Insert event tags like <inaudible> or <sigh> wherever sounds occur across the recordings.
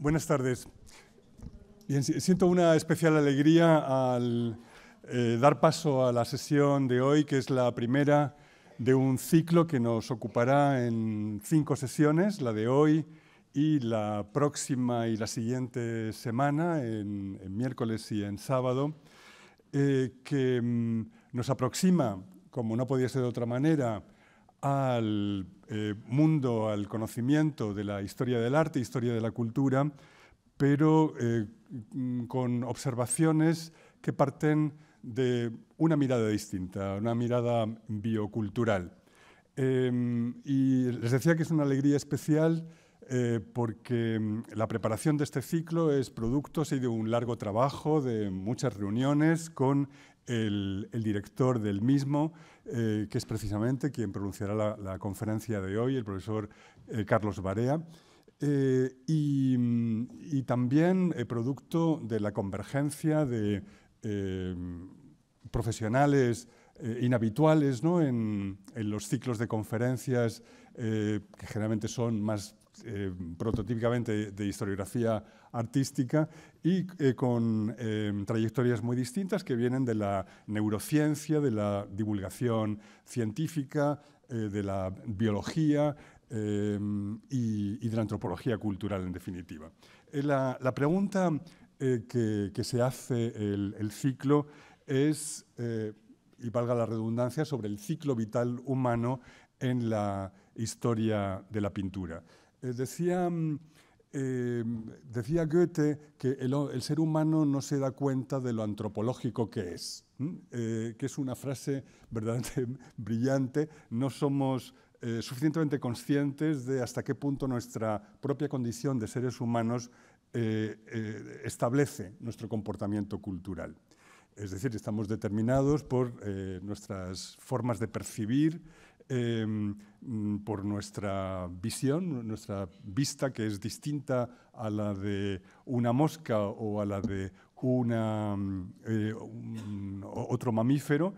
Buenas tardes. siento una especial alegría al eh, dar paso a la sesión de hoy, que es la primera de un ciclo que nos ocupará en cinco sesiones, la de hoy y la próxima y la siguiente semana, en, miércoles y en sábado, eh, que mm, nos aproxima, como no podía ser de otra manera, al eh, mundo al conocimiento de la historia del arte, historia de la cultura, pero eh, mm, con observaciones que parten de una mirada distinta, una mirada biocultural. Em, y les decía que es una alegría especial eh, porque mm, la preparación de este ciclo es producto de un largo trabajo, de muchas reuniones con el, director del mismo, eh, que es precisamente quien pronunciará la, conferencia de hoy, el profesor eh, Carlos Barea. Eh, mm, y, también producto de la convergencia de profesionales inhabituales ¿no? en, los ciclos de conferencias, que generalmente son más Em, prototípicamente de historiografía artística y eh, con em, trayectorias muy distintas que vienen de la neurociencia, de la divulgación científica, eh, de la biología em, y, de la antropología cultural en definitiva. Eh, la, pregunta que, se hace el ciclo es, y valga la redundancia, sobre el ciclo vital humano en la historia de la pintura. Eh, decía, mm, eh, decía, Goethe que el, ser humano no se da cuenta de lo antropológico que es, eh, que es una frase verdaderamente <laughs> brillante. No somos suficientemente conscientes de hasta qué punto nuestra propia condición de seres humanos establece nuestro comportamiento cultural. Es decir, estamos determinados por nuestras formas de percibir, Em, por nuestra visión, nuestra vista que es distinta a la de una mosca o a la de mm, eh, otro mamífero.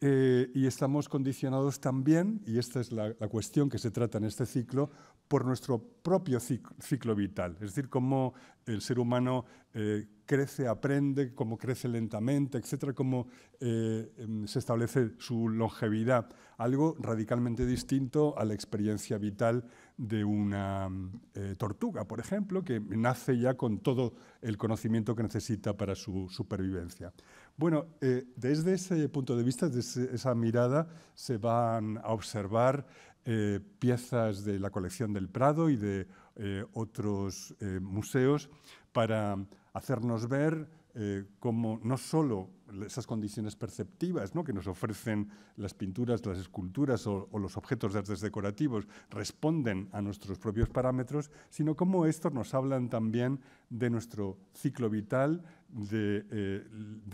Eh, y estamos condicionados también, y esta es la, cuestión que se trata en este ciclo, por nuestro propio ciclo, vital, es decir, cómo el ser humano eh, crece, aprende, cómo crece lentamente, etcétera, cómo eh, em, se establece su longevidad. Algo radicalmente distinto a la experiencia vital de una eh, tortuga, por ejemplo, que nace ya con todo el conocimiento que necesita para su supervivencia. Bueno, eh, desde ese punto de vista, desde esa mirada, se van a observar piezas de la colección del Prado y de otros museos para hacernos ver eh, cómo no solo esas condiciones perceptivas ¿no? que nos ofrecen las pinturas, las esculturas o, los objetos de artes decorativos responden a nuestros propios parámetros, sino cómo estos nos hablan también de nuestro ciclo vital, de, eh,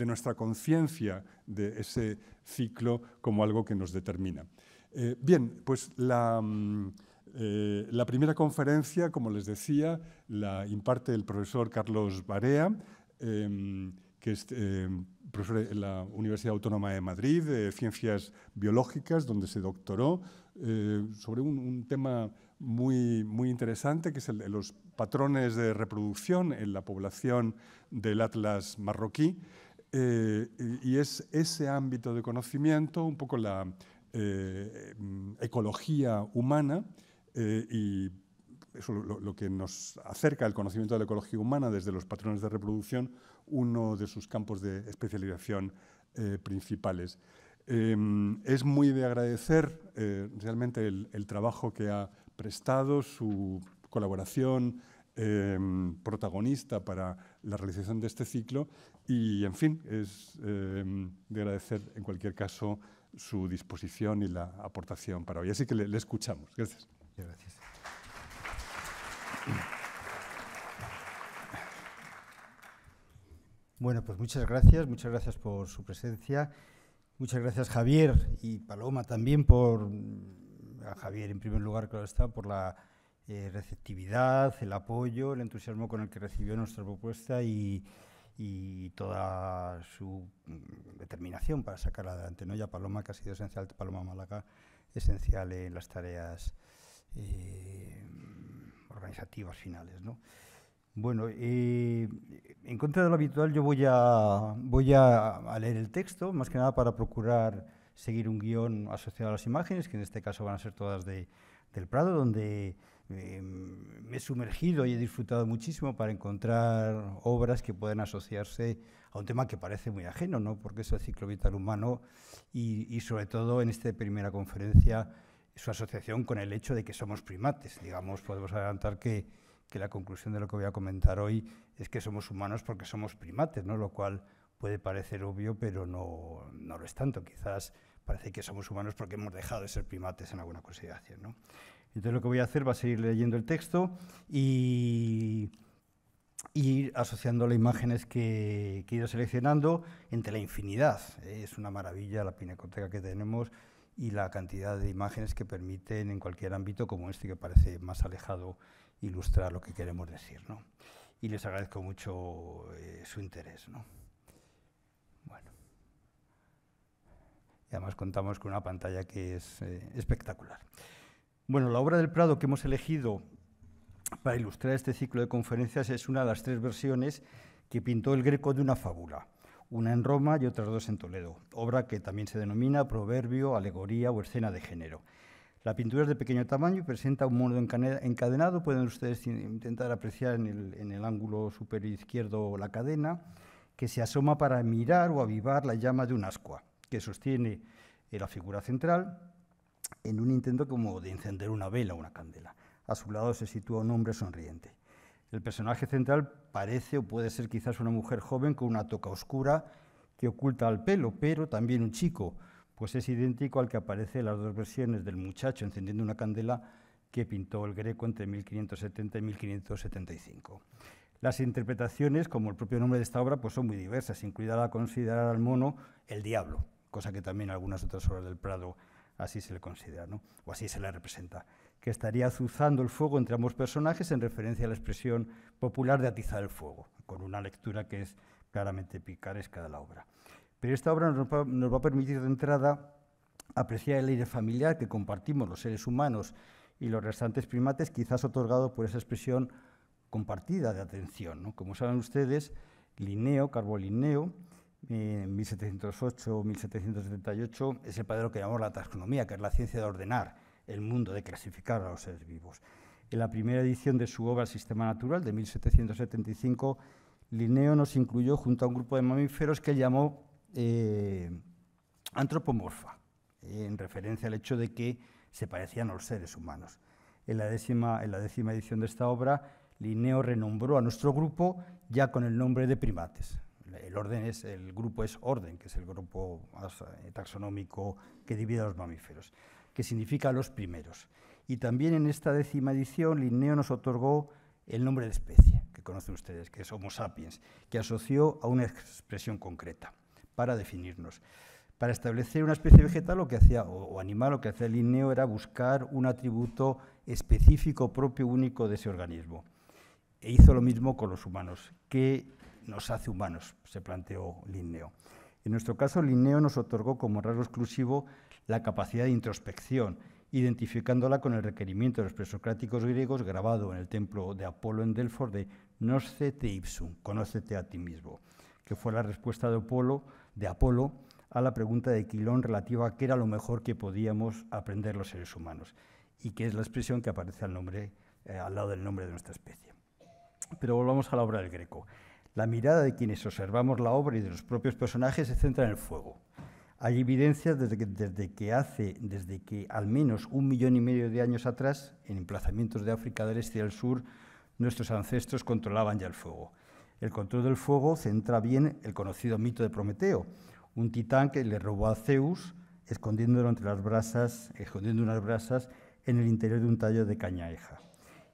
nuestra conciencia de ese ciclo como algo que nos determina. Eh, bien, pues la... Mm, eh, la primera conferencia, como les decía, la imparte el profesor Carlos Barea, em, que es em, profesor en la Universidad Autónoma de Madrid, de Ciencias Biológicas, donde se doctoró eh, sobre un, tema muy, muy interesante, que es el los patrones de reproducción en la población del Atlas marroquí. Eh, y es ese ámbito de conocimiento, un poco la em, ecología humana, eh, y eso lo, lo, que nos acerca al conocimiento de la ecología humana desde los patrones de reproducción, uno de sus campos de especialización eh, principales. Em, es muy de agradecer eh, realmente el, trabajo que ha prestado, su colaboración em, protagonista para la realización de este ciclo y, en fin, es em, de agradecer en cualquier caso su disposición y la aportación para hoy. Así que le escuchamos. Gracias gracias. Bueno, pues muchas gracias, muchas gracias por su presencia. Muchas gracias Javier y Paloma también por, Javier en primer lugar, claro está, por la eh, receptividad, el apoyo, el entusiasmo con el que recibió nuestra propuesta y, y toda su mm, determinación para sacarla adelante. ¿no? Ya Paloma, que ha sido esencial, Paloma Málaga, esencial en las tareas eh, organizativas finales. ¿no? Bueno, eh, en contra de lo habitual yo voy, a, leer el texto, más que nada para procurar seguir un guión asociado a las imágenes, que en este caso van a ser todas de, del Prado, donde em, me he sumergido y he disfrutado muchísimo para encontrar obras que pueden asociarse a un tema que parece muy ajeno, ¿no? porque es el ciclo vital humano y, y sobre todo en esta primera conferencia su asociación con el hecho de que somos primates. Digamos, podemos adelantar que, la conclusión de lo que voy a comentar hoy es que somos humanos porque somos primates, ¿no? lo cual puede parecer obvio, pero no, lo es tanto. Quizás parece que somos humanos porque hemos dejado de ser primates en alguna consideración. ¿no? Entonces lo que voy a hacer va a seguir leyendo el texto y, ir asociando las imágenes que, he ido seleccionando entre la infinidad. Es una maravilla la pinacoteca que tenemos y la cantidad de imágenes que permiten en cualquier ámbito como este, que parece más alejado, ilustrar lo que queremos decir. Y les agradezco mucho eh, su interés. Bueno. Y además contamos con una pantalla que es eh, espectacular. Bueno, la obra del Prado que hemos elegido para ilustrar este ciclo de conferencias es una de las tres versiones que pintó el Greco de una fábula una en Roma y otras dos en Toledo, obra que también se denomina proverbio, alegoría o escena de género. La pintura es de pequeño tamaño y presenta un mundo encadenado. Pueden ustedes intentar apreciar en el, en el ángulo superior izquierdo la cadena, que se asoma para mirar o avivar la llama de un ascua, que sostiene eh, la figura central en un intento como de encender una vela o una candela. A su lado se sitúa un hombre sonriente. El personaje central parece o puede ser quizás una mujer joven con una toca oscura que oculta el pelo, pero también un chico, pues es idéntico al que aparece en las dos versiones del muchacho encendiendo una candela que pintó el Greco entre 1570 y 1575. Las interpretaciones, como el propio nombre de esta obra, pues son muy diversas, incluida la considerar al mono el diablo, cosa que también en algunas otras obras del Prado así se le considera, o así se le representa que estaría azuzando el fuego entre ambos personajes en referencia a la expresión popular de atizar el fuego, con una lectura que es claramente picaresca de la obra. Pero esta obra nos va, a permitir de entrada apreciar el aire familiar que compartimos los seres humanos y los restantes primates, quizás otorgado por esa expresión compartida de atención. Como saben ustedes, Linneo, Carbolineo, en 1708-1778, es el padre de lo que llamamos la taxonomía, que es la ciencia de ordenar el mundo, de clasificar a los seres vivos. En la primera edición de su obra Sistema Natural, de 1775, Linneo nos incluyó junto a un grupo de mamíferos que llamó eh, antropomorfa, en referencia al hecho de que se parecían a los seres humanos. En la décima, en la décima edición de esta obra, Linneo renombró a nuestro grupo ya con el nombre de primates. El, orden es, el grupo es orden, que es el grupo eh, taxonómico que divide a los mamíferos que significa los primeros. Y también en esta décima edición Linneo nos otorgó el nombre de especie, que conocen ustedes, que es Homo sapiens, que asoció a una expresión concreta para definirnos. Para establecer una especie vegetal lo que hacía, o animal, lo que hacía Linneo era buscar un atributo específico, propio, único de ese organismo. E hizo lo mismo con los humanos. ¿Qué nos hace humanos? Se planteó Linneo. En nuestro caso, Linneo nos otorgó como rasgo exclusivo la capacidad de introspección, identificándola con el requerimiento de los presocráticos griegos grabado en el templo de Apolo en Delfos de Nosce te ipsum, conócete a ti mismo, que fue la respuesta de Apolo, de Apolo a la pregunta de Quilón relativa a qué era lo mejor que podíamos aprender los seres humanos, y que es la expresión que aparece al, nombre, eh, al lado del nombre de nuestra especie. Pero volvamos a la obra del Greco. La mirada de quienes observamos la obra y de los propios personajes se centra en el fuego, hay evidencias desde que, desde que, hace, desde que al menos un millón y medio de años atrás, en emplazamientos de África del Este y del Sur, nuestros ancestros controlaban ya el fuego. El control del fuego centra bien el conocido mito de Prometeo, un titán que le robó a Zeus, escondiéndolo entre las brasas, escondiendo unas brasas en el interior de un tallo de cañaeja.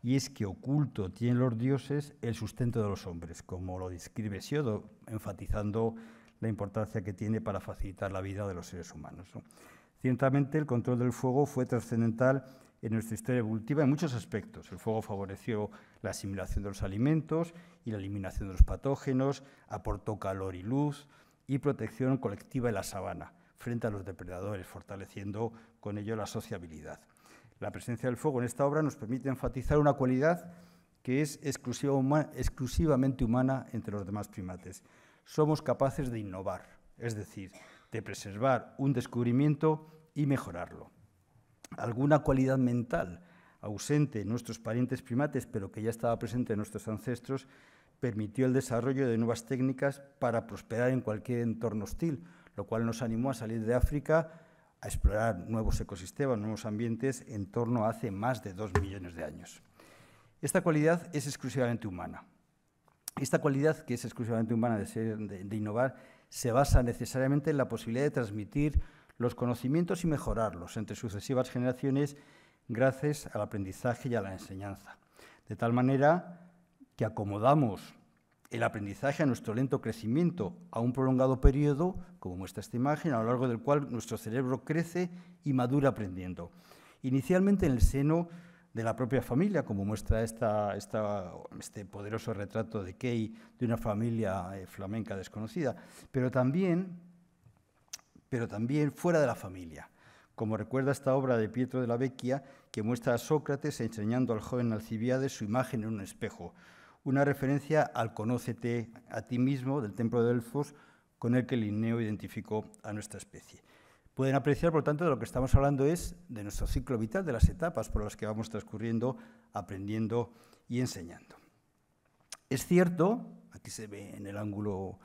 Y es que oculto tienen los dioses el sustento de los hombres, como lo describe Siodo, enfatizando la importancia que tiene para facilitar la vida de los seres humanos. Ciertamente, el control del fuego fue trascendental en nuestra historia evolutiva en muchos aspectos. El fuego favoreció la asimilación de los alimentos y la eliminación de los patógenos, aportó calor y luz y protección colectiva en la sabana frente a los depredadores, fortaleciendo con ello la sociabilidad. La presencia del fuego en esta obra nos permite enfatizar una cualidad que es exclusivamente humana entre los demás primates, somos capaces de innovar, es decir, de preservar un descubrimiento y mejorarlo. Alguna cualidad mental ausente en nuestros parientes primates, pero que ya estaba presente en nuestros ancestros, permitió el desarrollo de nuevas técnicas para prosperar en cualquier entorno hostil, lo cual nos animó a salir de África a explorar nuevos ecosistemas, nuevos ambientes en torno hace más de dos millones de años. Esta cualidad es exclusivamente humana, esta cualidad, que es exclusivamente humana de, innovar, se basa necesariamente en la posibilidad de transmitir los conocimientos y mejorarlos entre sucesivas generaciones gracias al aprendizaje y a la enseñanza. De tal manera que acomodamos el aprendizaje a nuestro lento crecimiento, a un prolongado periodo, como muestra esta imagen, a lo largo del cual nuestro cerebro crece y madura aprendiendo. Inicialmente en el seno de la propia familia, como muestra este poderoso retrato de Key de una familia eh, flamenca desconocida, pero también, pero también fuera de la familia como recuerda esta obra de Pietro de la Vecchia, que muestra a Sócrates enseñando al joven Alcibiades su imagen en un espejo, una referencia al conócete a ti mismo del templo de Delfos con el que Linneo identificó a nuestra especie. Pueden apreciar, por tanto, de lo que estamos hablando es de nuestro ciclo vital, de las etapas por las que vamos transcurriendo, aprendiendo y enseñando. Es cierto, aquí se ve en el ángulo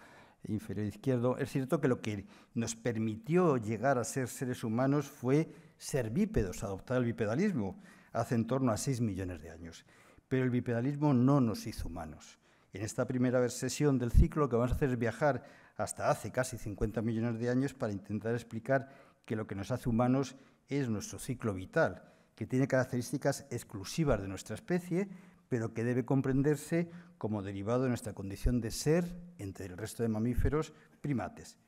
inferior izquierdo, es cierto que lo que nos permitió llegar a ser seres humanos fue ser bípedos, adoptar el bipedalismo hace en torno a 6 millones de años. Pero el bipedalismo no nos hizo humanos. En esta primera sesión del ciclo que vamos a hacer es viajar hasta hace casi 50 millones de años para intentar explicar que lo que nos hace humanos es nuestro ciclo vital, que tiene características exclusivas de nuestra especie, pero que debe comprenderse como derivado de nuestra condición de ser entre el resto de mamíferos primates.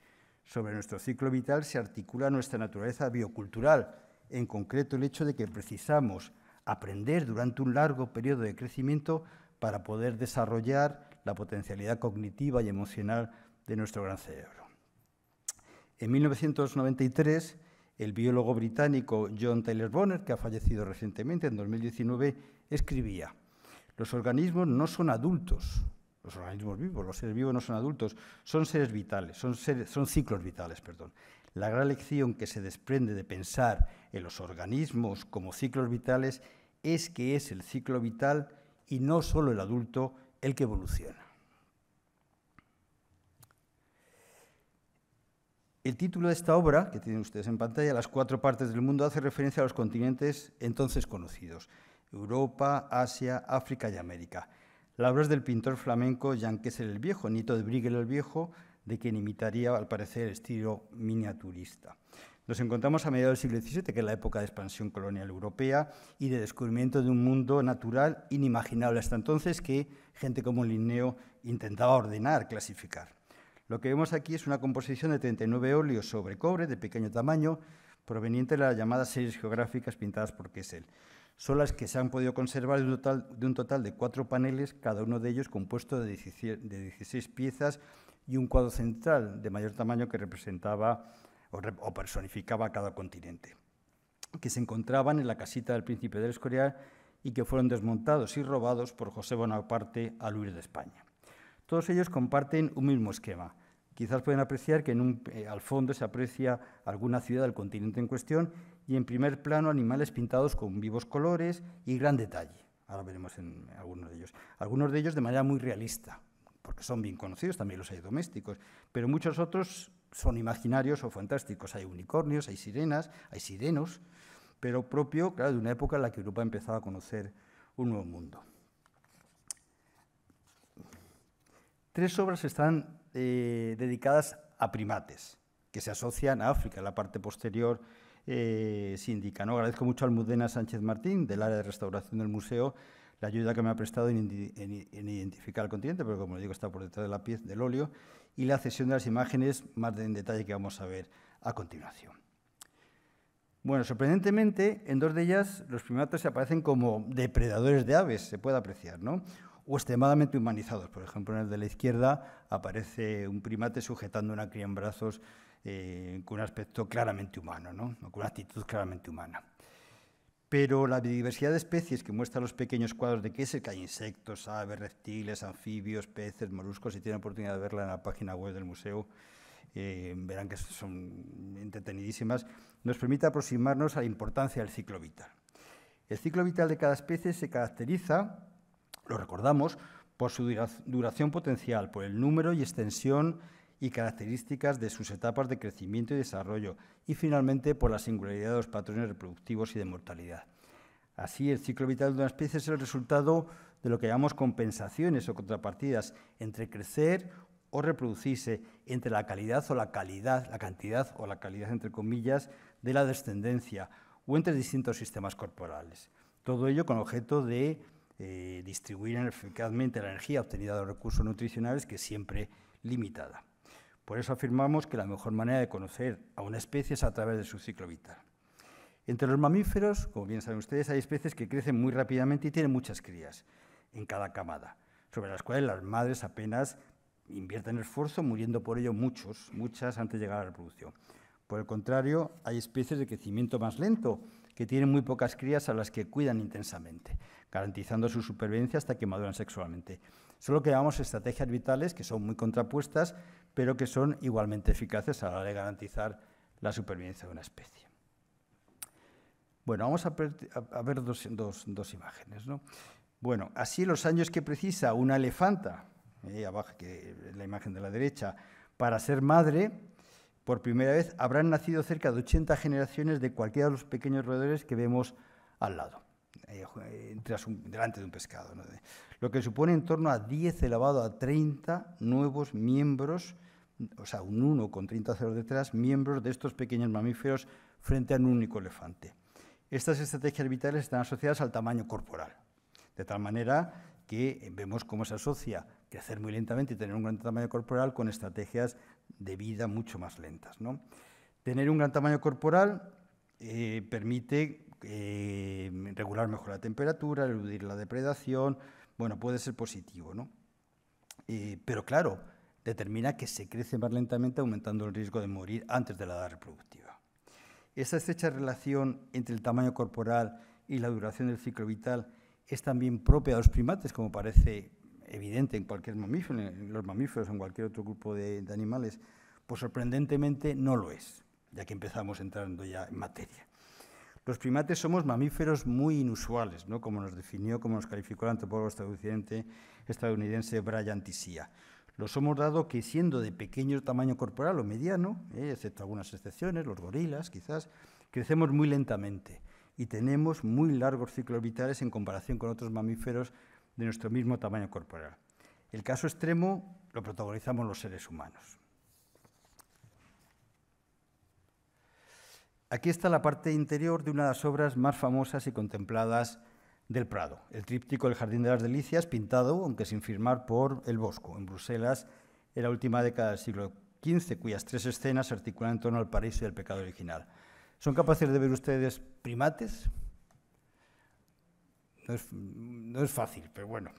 Sobre nuestro ciclo vital se articula nuestra naturaleza biocultural, en concreto el hecho de que precisamos aprender durante un largo periodo de crecimiento para poder desarrollar la potencialidad cognitiva y emocional de nuestro gran cerebro. En 1993, el biólogo británico John Taylor Bonner, que ha fallecido recientemente, en 2019, escribía, los organismos no son adultos, los organismos vivos, los seres vivos no son adultos, son seres vitales, son, son ciclos vitales, perdón. La gran lección que se desprende de pensar en los organismos como ciclos vitales es que es el ciclo vital y no solo el adulto el que evoluciona. El título de esta obra, que tienen ustedes en pantalla, Las cuatro partes del mundo, hace referencia a los continentes entonces conocidos, Europa, Asia, África y América. La obra es del pintor flamenco Jan Kessel el Viejo, nieto de Bruegel el Viejo, de quien imitaría, al parecer, el estilo miniaturista. Nos encontramos a mediados del siglo XVII, que es la época de expansión colonial europea y de descubrimiento de un mundo natural inimaginable hasta entonces que gente como Linneo intentaba ordenar, clasificar. Lo que vemos aquí es una composición de 39 óleos sobre cobre de pequeño tamaño, proveniente de las llamadas series geográficas pintadas por Kessel. Son las que se han podido conservar de un total de, cuatro paneles, cada uno de ellos compuesto de 16, piezas y un cuadro central de mayor tamaño que representaba o, personificaba cada continente, que se encontraban en la casita del príncipe del Escorial y que fueron desmontados y robados por José Bonaparte al huir de España. Todos ellos comparten un mismo esquema. Quizás pueden apreciar que eh, al fondo se aprecia alguna ciudad del continente en cuestión y en primer plano animales pintados con vivos colores y gran detalle. Ahora veremos algunos de ellos. Algunos de ellos de manera muy realista, porque son bien conocidos, también los hay domésticos, pero muchos otros son imaginarios o fantásticos. Hay unicornios, hay sirenas, hay sirenos, pero propio, claro, de una época en la que Europa empezaba a conocer un nuevo mundo. Tres obras están eh, dedicadas a primates, que se asocian a África, la parte posterior eh, indica. ¿no? Agradezco mucho a Almudena Sánchez Martín, del área de restauración del museo, la ayuda que me ha prestado en, en identificar el continente, pero como digo, está por detrás de la pieza del óleo, y la cesión de las imágenes más en detalle que vamos a ver a continuación. Bueno, sorprendentemente, en dos de ellas los primates se aparecen como depredadores de aves, se puede apreciar, ¿no? o extremadamente humanizados. Por ejemplo, en el de la izquierda aparece un primate sujetando una cría en brazos eh, con un aspecto claramente humano, ¿no? con una actitud claramente humana. Pero la biodiversidad de especies que muestra los pequeños cuadros de qué es el que hay insectos, aves, reptiles, anfibios, peces, moluscos, si tienen oportunidad de verla en la página web del museo, eh, verán que son entretenidísimas, nos permite aproximarnos a la importancia del ciclo vital. El ciclo vital de cada especie se caracteriza lo recordamos por su duración potencial, por el número y extensión y características de sus etapas de crecimiento y desarrollo, y finalmente por la singularidad de los patrones reproductivos y de mortalidad. Así, el ciclo vital de una especie es el resultado de lo que llamamos compensaciones o contrapartidas entre crecer o reproducirse, entre la calidad o la calidad, la cantidad o la calidad, entre comillas, de la descendencia o entre distintos sistemas corporales. Todo ello con objeto de eh, distribuir eficazmente la energía obtenida de los recursos nutricionales, que es siempre limitada. Por eso afirmamos que la mejor manera de conocer a una especie es a través de su ciclo vital. Entre los mamíferos, como bien saben ustedes, hay especies que crecen muy rápidamente y tienen muchas crías en cada camada, sobre las cuales las madres apenas invierten esfuerzo, muriendo por ello muchos, muchas antes de llegar a la reproducción. Por el contrario, hay especies de crecimiento más lento, que tienen muy pocas crías a las que cuidan intensamente garantizando su supervivencia hasta que maduran sexualmente. Solo que llamamos estrategias vitales que son muy contrapuestas, pero que son igualmente eficaces a la hora de garantizar la supervivencia de una especie. Bueno, vamos a, ver dos, imágenes. Bueno, así los años que precisa una elefanta, ahí eh, abajo que la imagen de la derecha, para ser madre, por primera vez habrán nacido cerca de 80 generaciones de cualquiera de los pequeños roedores que vemos al lado. Eh, eh, delante de un pescado, lo que supone en torno a 10 elevado a 30 nuevos miembros, o sea, un 1 con 30 ceros detrás, miembros de estos pequeños mamíferos frente a un único elefante. Estas estrategias vitales están asociadas al tamaño corporal, de tal manera que vemos cómo se asocia crecer muy lentamente y tener un gran tamaño corporal con estrategias de vida mucho más lentas. Tener un gran tamaño corporal eh, permite eh, regular mejor la temperatura, eludir la depredación, bueno, puede ser positivo, ¿no? Eh, pero claro, determina que se crece más lentamente aumentando el riesgo de morir antes de la edad reproductiva. Esa estrecha relación entre el tamaño corporal y la duración del ciclo vital es también propia a los primates, como parece evidente en cualquier mamífero, en los mamíferos, en cualquier otro grupo de animales, pues sorprendentemente no lo es, ya que empezamos entrando ya en materia. Los primates somos mamíferos muy inusuales, ¿no? como nos definió, como nos calificó el antropólogo estadounidense, Brian Tissia. Los somos dado que siendo de pequeño tamaño corporal o mediano, ¿eh? excepto algunas excepciones, los gorilas quizás, crecemos muy lentamente y tenemos muy largos ciclos vitales en comparación con otros mamíferos de nuestro mismo tamaño corporal. El caso extremo lo protagonizamos los seres humanos. Aquí está la parte interior de una de las obras más famosas y contempladas del Prado, el tríptico El Jardín de las Delicias, pintado, aunque sin firmar, por El Bosco, en Bruselas, en la última década del siglo XV, cuyas tres escenas se articulan en torno al paraíso del pecado original. ¿Son capaces de ver ustedes primates? no es fácil, pero bueno.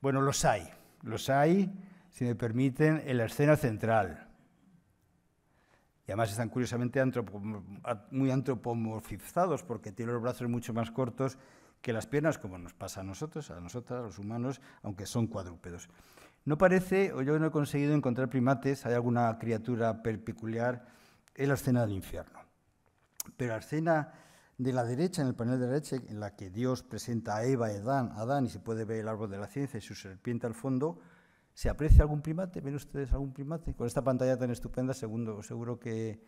Bueno, los hay, los hay, si me permiten, en la escena central, y además están curiosamente muy antropomorfizados porque tienen los brazos mucho más cortos que las piernas, como nos pasa a nosotros, a nosotras, a los humanos, aunque son cuadrúpedos. No parece, o yo no he conseguido encontrar primates, hay alguna criatura peculiar en la escena del infierno. Pero la escena de la derecha, en el panel de la derecha, en la que Dios presenta a Eva y Adán, Adán y se puede ver el árbol de la ciencia y su serpiente al fondo, ¿Se aprecia algún primate? ¿Ven ustedes algún primate? Con esta pantalla tan estupenda, segundo, seguro que,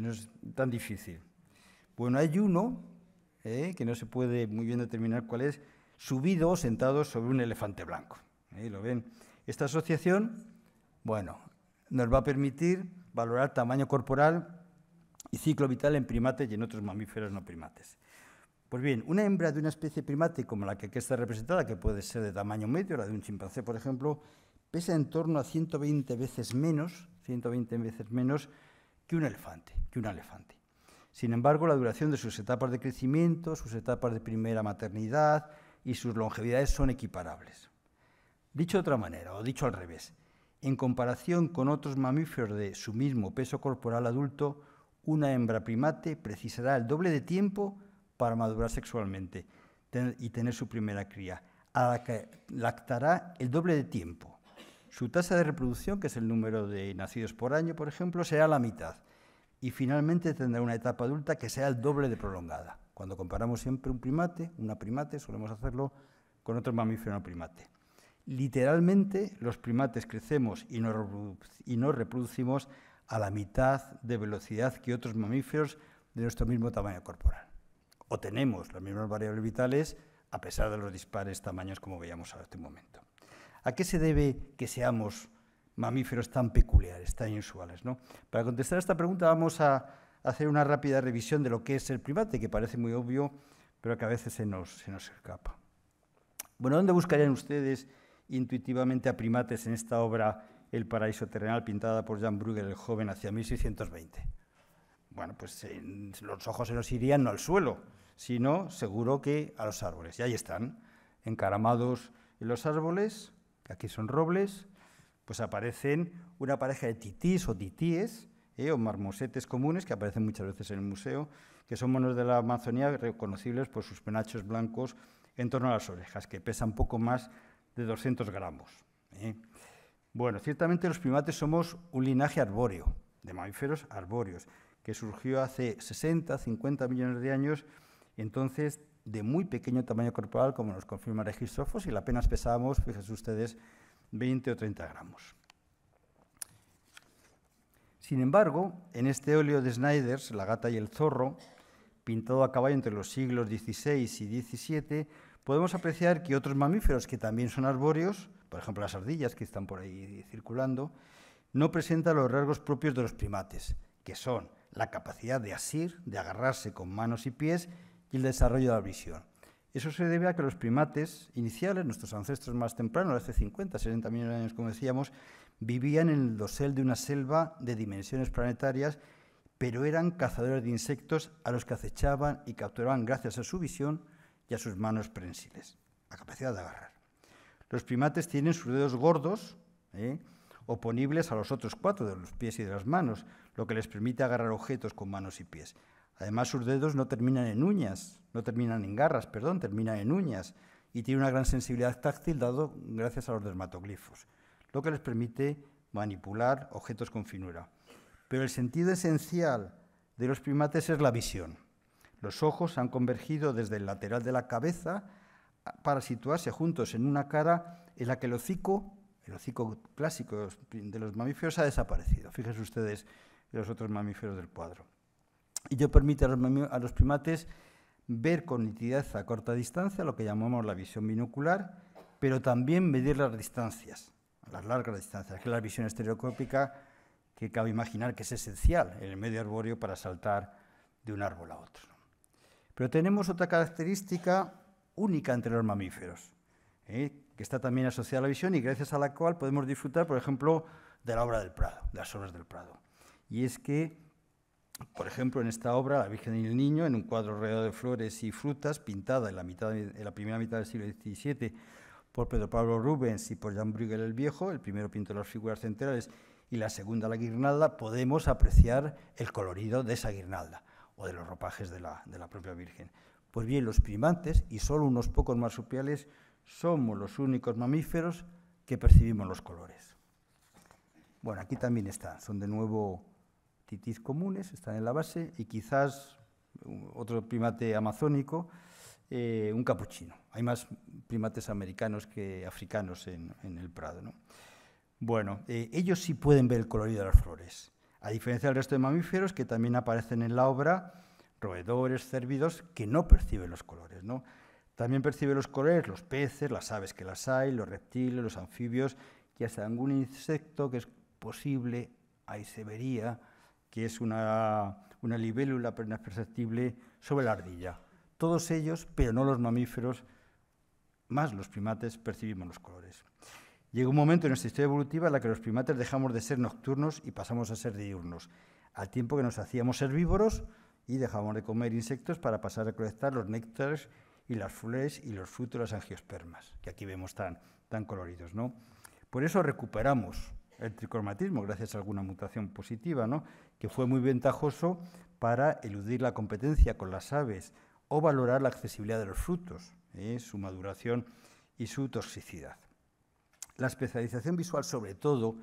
no es tan difícil. Bueno, hay uno eh, que no se puede muy bien determinar cuál es, subido o sentado sobre un elefante blanco. ¿Lo ven? Esta asociación, bueno, nos va a permitir valorar tamaño corporal y ciclo vital en primates y en otros mamíferos no primates. Pues bien, una hembra de una especie primate como la que aquí está representada, que puede ser de tamaño medio, la de un chimpancé, por ejemplo, pesa en torno a 120 veces menos, 120 veces menos que un elefante, que un elefante. Sin embargo, la duración de sus etapas de crecimiento, sus etapas de primera maternidad y sus longevidades son equiparables. Dicho de otra manera, o dicho al revés, en comparación con otros mamíferos de su mismo peso corporal adulto, una hembra primate precisará el doble de tiempo para madurar sexualmente y tener su primera cría, a la que lactará el doble de tiempo su tasa de reproducción, que es el número de nacidos por año, por ejemplo, será la mitad. Y finalmente tendrá una etapa adulta que sea el doble de prolongada. Cuando comparamos siempre un primate, una primate, solemos hacerlo con otro mamífero no primate. Literalmente, los primates crecemos y nos, y nos reproducimos a la mitad de velocidad que otros mamíferos de nuestro mismo tamaño corporal. O tenemos las mismas variables vitales a pesar de los dispares tamaños como veíamos hasta este momento. ¿A qué se debe que seamos mamíferos tan peculiares, tan inusuales? Para contestar a esta pregunta vamos a hacer una rápida revisión de lo que es el primate, que parece muy obvio, pero que a veces se nos, escapa. Bueno, ¿dónde buscarían ustedes intuitivamente a primates en esta obra El paraíso terrenal, pintada por Jan Bruegel el joven hacia 1620? Bueno, pues eh, los ojos se nos irían no al suelo, sino seguro que a los árboles. Y ahí están, encaramados en los árboles, aquí son robles, pues aparecen una pareja de titís o titíes, eh, o marmosetes comunes, que aparecen muchas veces en el museo, que son monos de la Amazonía reconocibles por sus penachos blancos en torno a las orejas, que pesan poco más de 200 gramos. Eh. Bueno, ciertamente los primates somos un linaje arbóreo, de mamíferos arbóreos, que surgió hace 60, 50 millones de años, entonces de muy pequeño tamaño corporal, como nos confirma Registrofos, y apenas pesábamos, fíjense ustedes, 20 o 30 gramos. Sin embargo, en este óleo de Snyders, La gata y el zorro, pintado a caballo entre los siglos XVI y XVII, podemos apreciar que otros mamíferos que también son arbóreos, por ejemplo las ardillas que están por ahí circulando, no presentan los rasgos propios de los primates, que son la capacidad de asir, de agarrarse con manos y pies y el desarrollo de la visión. Eso se debe a que los primates iniciales, nuestros ancestros más tempranos, hace 50, 60 millones de años, como decíamos, vivían en el dosel de una selva de dimensiones planetarias, pero eran cazadores de insectos a los que acechaban y capturaban gracias a su visión y a sus manos prensiles, la capacidad de agarrar. Los primates tienen sus dedos gordos, ¿eh? oponibles a los otros cuatro de los pies y de las manos, lo que les permite agarrar objetos con manos y pies. Además, sus dedos no terminan en uñas, no terminan en garras, perdón, terminan en uñas, y tiene una gran sensibilidad táctil dado gracias a los dermatoglifos, lo que les permite manipular objetos con finura. Pero el sentido esencial de los primates es la visión. Los ojos han convergido desde el lateral de la cabeza para situarse juntos en una cara en la que el hocico, el hocico clásico de los mamíferos, ha desaparecido. Fíjense ustedes los otros mamíferos del cuadro y ello permite a los primates ver con nitidez a corta distancia, lo que llamamos la visión binocular, pero también medir las distancias, las largas distancias, que es la visión estereocópica que cabe imaginar que es esencial en el medio arbóreo para saltar de un árbol a otro. Pero tenemos otra característica única entre los mamíferos, ¿eh? que está también asociada a la visión y gracias a la cual podemos disfrutar, por ejemplo, de la obra del Prado, de las obras del Prado. Y es que por ejemplo, en esta obra, La Virgen y el Niño, en un cuadro rodeado de flores y frutas, pintada en la, mitad, la primera mitad del siglo XVII por Pedro Pablo Rubens y por Jan Bruegel el Viejo, el primero pintó las figuras centrales y la segunda la guirnalda, podemos apreciar el colorido de esa guirnalda o de los ropajes de la, propia Virgen. Pues bien, los primantes y solo unos pocos marsupiales, somos los únicos mamíferos que percibimos los colores. Bueno, aquí también están, son de nuevo titis comunes, están en la base, y quizás eh, otro primate amazónico, eh, un capuchino. Hay más primates americanos que africanos en, el prado. Bueno, eh, ellos sí pueden ver el colorido de las flores, a diferencia del resto de mamíferos que también aparecen en la obra, roedores, cérvidos, que no perciben los colores. ¿no? También perciben los colores los peces, las aves que las hay, los reptiles, los anfibios, ya sea algún insecto que es posible, ahí se vería, que es una, una libélula apenas perceptible sobre la ardilla. Todos ellos, pero no los mamíferos, más los primates, percibimos los colores. Llega un momento en nuestra historia evolutiva en la que los primates dejamos de ser nocturnos y pasamos a ser diurnos, al tiempo que nos hacíamos herbívoros y dejamos de comer insectos para pasar a colectar los néctares y las flores y los frutos de las angiospermas, que aquí vemos tan, tan coloridos. ¿no? Por eso recuperamos el tricromatismo gracias a alguna mutación positiva, ¿no? que fue muy ventajoso para eludir la competencia con las aves o valorar la accesibilidad de los frutos, ¿eh? su maduración y su toxicidad. La especialización visual sobre todo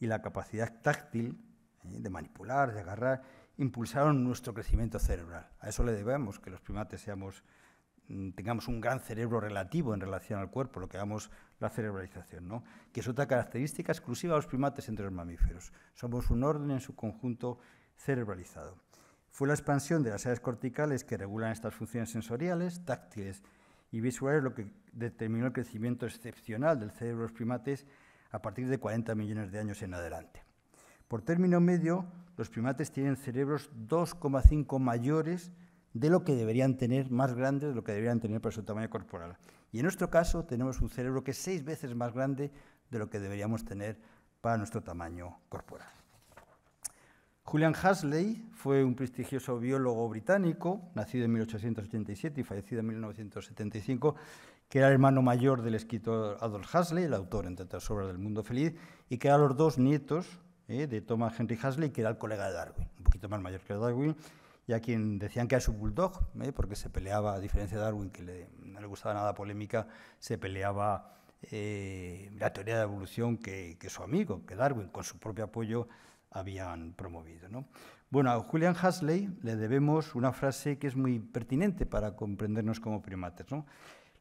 y la capacidad táctil ¿eh? de manipular, de agarrar, impulsaron nuestro crecimiento cerebral. A eso le debemos que los primates mm, tengamos un gran cerebro relativo en relación al cuerpo, lo que vamos la cerebralización, ¿no? que es otra característica exclusiva de los primates entre los mamíferos. Somos un orden en su conjunto cerebralizado. Fue la expansión de las áreas corticales que regulan estas funciones sensoriales, táctiles y visuales lo que determinó el crecimiento excepcional del cerebro de los primates a partir de 40 millones de años en adelante. Por término medio, los primates tienen cerebros 2,5 mayores de lo que deberían tener, más grandes de lo que deberían tener para su tamaño corporal. Y en nuestro caso tenemos un cerebro que es seis veces más grande de lo que deberíamos tener para nuestro tamaño corporal. Julian Huxley fue un prestigioso biólogo británico, nacido en 1887 y fallecido en 1975, que era el hermano mayor del escritor Adolf Huxley, el autor, entre otras obras, del Mundo Feliz, y que era los dos nietos eh, de Thomas Henry Huxley, que era el colega de Darwin, un poquito más mayor que Darwin, y a quien decían que era su bulldog, ¿eh? porque se peleaba, a diferencia de Darwin, que no le gustaba nada polémica, se peleaba eh, la teoría de la evolución que, su amigo, que Darwin, con su propio apoyo, habían promovido. Bueno, a Julian Huxley le debemos una frase que es muy pertinente para comprendernos como primates. ¿no?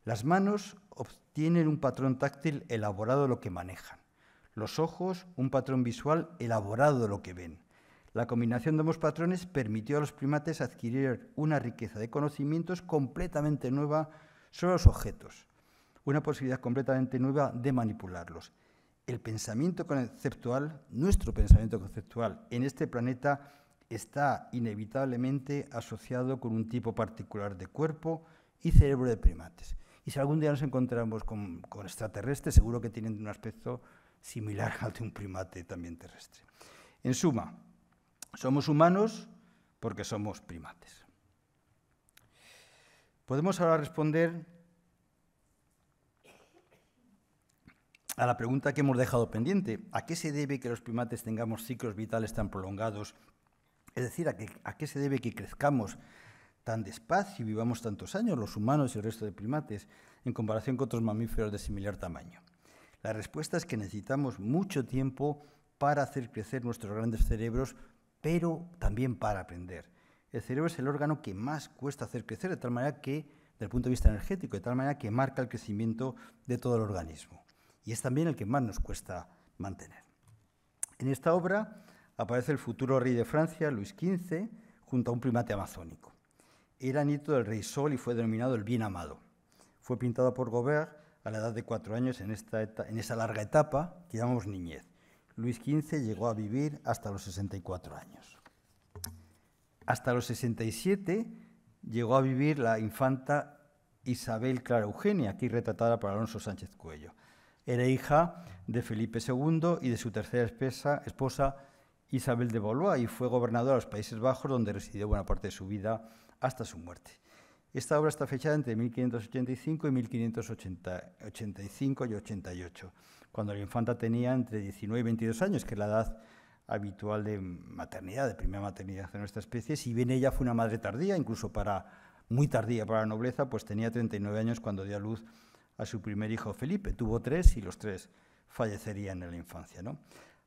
Las manos obtienen un patrón táctil elaborado de lo que manejan. Los ojos, un patrón visual elaborado de lo que ven. La combinación de ambos patrones permitió a los primates adquirir una riqueza de conocimientos completamente nueva sobre los objetos, una posibilidad completamente nueva de manipularlos. El pensamiento conceptual, nuestro pensamiento conceptual en este planeta, está inevitablemente asociado con un tipo particular de cuerpo y cerebro de primates. Y si algún día nos encontramos con, extraterrestres, seguro que tienen un aspecto similar al de un primate también terrestre. En suma, somos humanos porque somos primates. Podemos ahora responder a la pregunta que hemos dejado pendiente. ¿A qué se debe que los primates tengamos ciclos vitales tan prolongados? Es decir, ¿a, qué se debe que crezcamos tan despacio y vivamos tantos años, los humanos y el resto de primates, en comparación con otros mamíferos de similar tamaño? La respuesta es que necesitamos mucho tiempo para hacer crecer nuestros grandes cerebros pero también para aprender. El cerebro es el órgano que más cuesta hacer crecer, de tal manera que, desde el punto de vista energético, de tal manera que marca el crecimiento de todo el organismo. Y es también el que más nos cuesta mantener. En esta obra aparece el futuro rey de Francia, Luis XV, junto a un primate amazónico. Era nieto del rey Sol y fue denominado el bien amado. Fue pintado por Gobert a la edad de cuatro años en, esta en esa larga etapa que llamamos niñez. Luis XV llegó a vivir hasta los 64 años. Hasta los 67 llegó a vivir la infanta Isabel Clara Eugenia, aquí retratada por Alonso Sánchez Cuello. Era hija de Felipe II y de su tercera esposa, Isabel de Valois y fue gobernadora de los Países Bajos, donde residió buena parte de su vida hasta su muerte. Esta obra está fechada entre 1585 y 1585 y 88 cuando la infanta tenía entre 19 y 22 años, que es la edad habitual de maternidad, de primera maternidad de nuestra especie. Si bien ella fue una madre tardía, incluso para muy tardía para la nobleza, pues tenía 39 años cuando dio a luz a su primer hijo Felipe. Tuvo tres y los tres fallecerían en la infancia.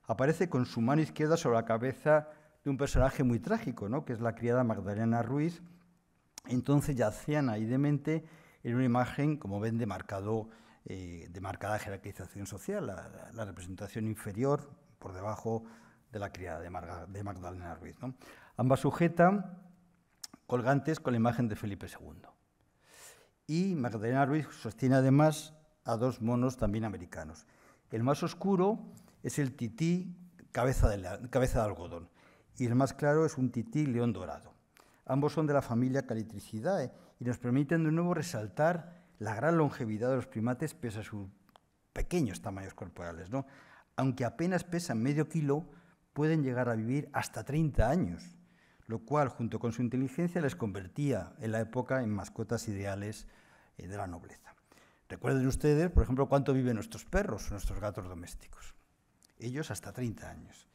Aparece con su mano izquierda sobre la cabeza de un personaje muy trágico, que es la criada Magdalena Ruiz, entonces ya ahí demente, en una imagen, como ven, de marcado eh, de marcada jerarquización social, la, representación inferior por debajo de la criada de, Magdalena Ruiz. Ambas sujetan colgantes con la imagen de Felipe II. Y Magdalena Ruiz sostiene además a dos monos también americanos. El más oscuro es el tití cabeza de, cabeza de algodón y el más claro es un tití león dorado. Ambos son de la familia Calitricidae y nos permiten de nuevo resaltar la gran longevidad de los primates pese a sus pequeños tamaños corporales. ¿no? Aunque apenas pesan medio kilo, pueden llegar a vivir hasta 30 años, lo cual, junto con su inteligencia, les convertía en la época en mascotas ideales eh, de la nobleza. Recuerden ustedes, por ejemplo, cuánto viven nuestros perros, nuestros gatos domésticos. Ellos hasta 30 años.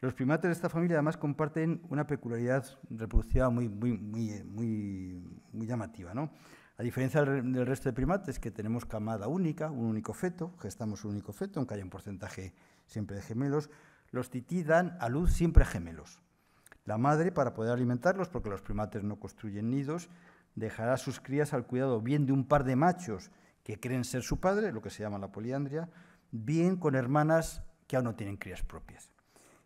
Los primates de esta familia además comparten una peculiaridad reproducida muy, muy, muy, muy, muy llamativa. ¿no? A diferencia del resto de primates, que tenemos camada única, un único feto, gestamos un único feto, aunque haya un porcentaje siempre de gemelos, los tití dan a luz siempre gemelos. La madre, para poder alimentarlos, porque los primates no construyen nidos, dejará a sus crías al cuidado bien de un par de machos que creen ser su padre, lo que se llama la poliandria, bien con hermanas que aún no tienen crías propias.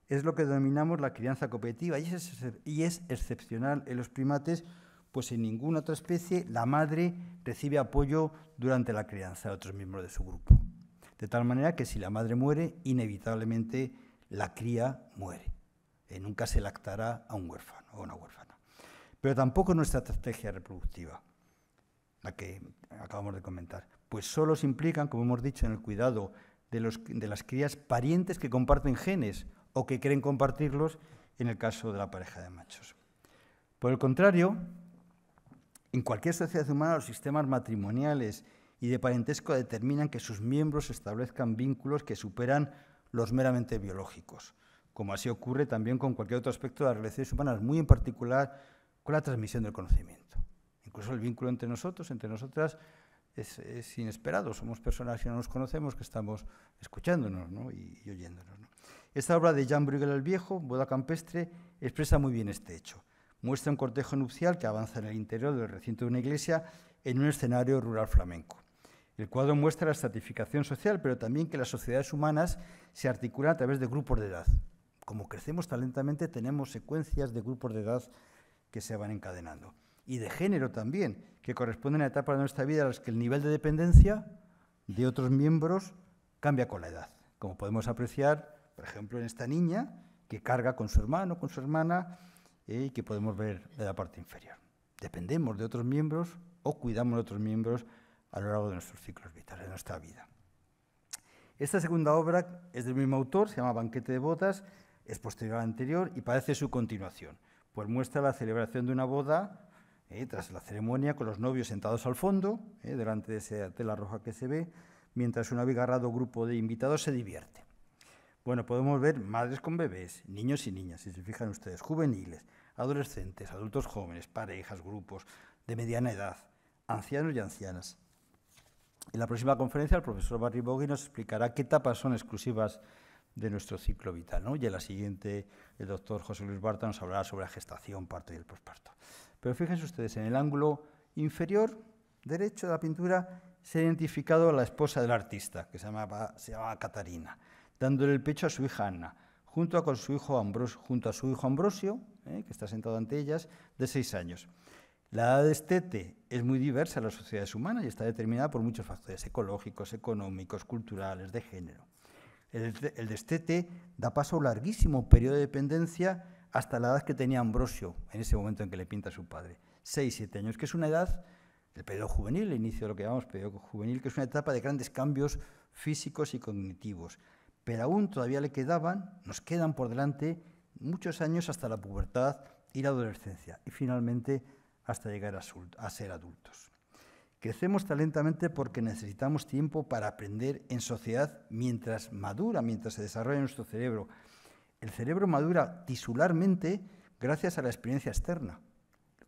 Es lo que denominamos la crianza cooperativa y es, y es excepcional en los primates pues en ninguna otra especie la madre recibe apoyo durante la crianza de otros miembros de su grupo. De tal manera que si la madre muere, inevitablemente la cría muere. Eh, nunca se lactará a un huérfano o a una huérfana. Pero tampoco nuestra estrategia reproductiva, la que acabamos de comentar, pues solo se implican, como hemos dicho, en el cuidado de, de las crías parientes que comparten genes o que quieren compartirlos en el caso de la pareja de machos. Por el contrario, en cualquier sociedad humana los sistemas matrimoniales y de parentesco determinan que sus miembros establezcan vínculos que superan los meramente biológicos, como así ocurre también con cualquier otro aspecto de las relaciones humanas, muy en particular con la transmisión del conocimiento. Incluso el vínculo entre nosotros, entre nosotras, es, inesperado. Somos personas que no nos conocemos, que estamos escuchándonos y, oyéndonos. Esta obra de Jan Bruegel el Viejo, Boda Campestre, expresa muy bien este hecho muestra un cortejo nupcial que avanza en el interior del recinto de una iglesia en un escenario rural flamenco. El cuadro muestra la estratificación social, pero también que las sociedades humanas se articulan a través de grupos de edad. Como crecemos tan lentamente, tenemos secuencias de grupos de edad que se van encadenando. Y de género también, que corresponden a etapas de nuestra vida en las que el nivel de dependencia de otros miembros cambia con la edad. Como podemos apreciar, por ejemplo, en esta niña que carga con su hermano, con su hermana, y que podemos ver de la parte inferior. Dependemos de otros miembros o cuidamos de otros miembros a lo largo de nuestros ciclos vitales, de nuestra vida. Esta segunda obra es del mismo autor, se llama Banquete de Bodas, es posterior a anterior y parece su continuación, pues muestra la celebración de una boda eh, tras la ceremonia con los novios sentados al fondo, eh, delante de esa tela roja que se ve, mientras un abigarrado grupo de invitados se divierte. Bueno, podemos ver madres con bebés, niños y niñas, si se fijan ustedes, juveniles, adolescentes, adultos jóvenes, parejas, grupos de mediana edad, ancianos y ancianas. En la próxima conferencia el profesor Barry Bogui nos explicará qué etapas son exclusivas de nuestro ciclo vital. ¿no? Y en la siguiente el doctor José Luis Barta nos hablará sobre la gestación, parto y el posparto. Pero fíjense ustedes, en el ángulo inferior derecho de la pintura se ha identificado a la esposa del artista, que se llamaba, se llamaba Catarina dándole el pecho a su hija Ana, junto a, con su hijo Ambrosio, junto a su hijo Ambrosio, eh, que está sentado ante ellas, de seis años. La edad de estete es muy diversa en las sociedades humanas y está determinada por muchos factores ecológicos, económicos, culturales, de género. El, el destete da paso a un larguísimo periodo de dependencia hasta la edad que tenía Ambrosio, en ese momento en que le pinta a su padre, seis, siete años, que es una edad, el periodo juvenil, el inicio de lo que llamamos periodo juvenil, que es una etapa de grandes cambios físicos y cognitivos, pero aún todavía le quedaban, nos quedan por delante muchos años hasta la pubertad y la adolescencia, y finalmente hasta llegar a, ser adultos. Crecemos talentamente porque necesitamos tiempo para aprender en sociedad mientras madura, mientras se desarrolla nuestro cerebro. El cerebro madura tisularmente gracias a la experiencia externa.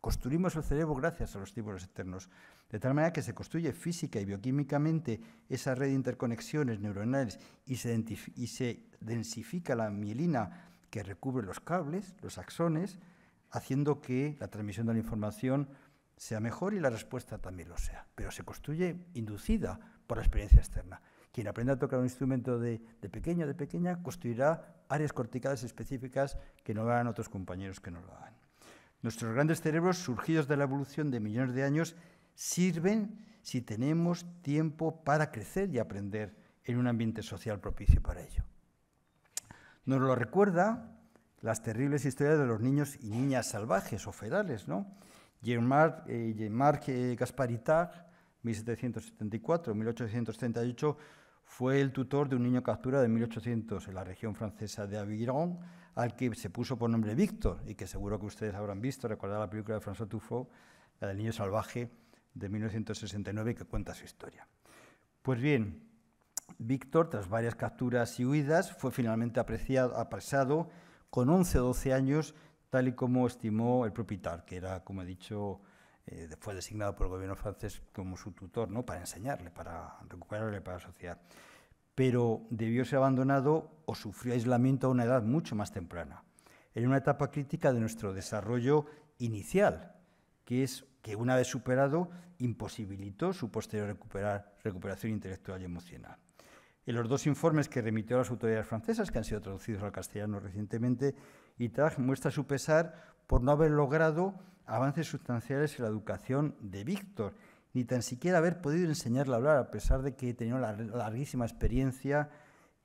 Construimos el cerebro gracias a los estímulos externos, de tal manera que se construye física y bioquímicamente esa red de interconexiones neuronales y se, densifica la mielina que recubre los cables, los axones, haciendo que la transmisión de la información sea mejor y la respuesta también lo sea, pero se construye inducida por la experiencia externa. Quien aprenda a tocar un instrumento de, pequeño pequeño, de pequeña, construirá áreas corticales específicas que no lo hagan otros compañeros que no lo hagan. Nuestros grandes cerebros, surgidos de la evolución de millones de años, sirven si tenemos tiempo para crecer y aprender en un ambiente social propicio para ello. Nos lo recuerda las terribles historias de los niños y niñas salvajes o ferales, ¿no? Jean-Marc eh, 1774-1838, eh, fue el tutor de un niño capturado de 1800 en la región francesa de Avignon, al que se puso por nombre Víctor y que seguro que ustedes habrán visto, recordar la película de François Truffaut, la del niño salvaje de 1969 que cuenta su historia. Pues bien, Víctor, tras varias capturas y huidas, fue finalmente apreciado, apresado con 11 o 12 años, tal y como estimó el propietario, que era, como he dicho, eh, fue designado por el gobierno francés como su tutor, ¿no? para enseñarle, para recuperarle para la pero debió ser abandonado o sufrió aislamiento a una edad mucho más temprana, en una etapa crítica de nuestro desarrollo inicial, que es que una vez superado imposibilitó su posterior recuperación intelectual y emocional. En los dos informes que remitió a las autoridades francesas, que han sido traducidos al castellano recientemente, Itag muestra su pesar por no haber logrado avances sustanciales en la educación de Víctor ni tan siquiera haber podido enseñarle a hablar, a pesar de que tenía tenido larguísima experiencia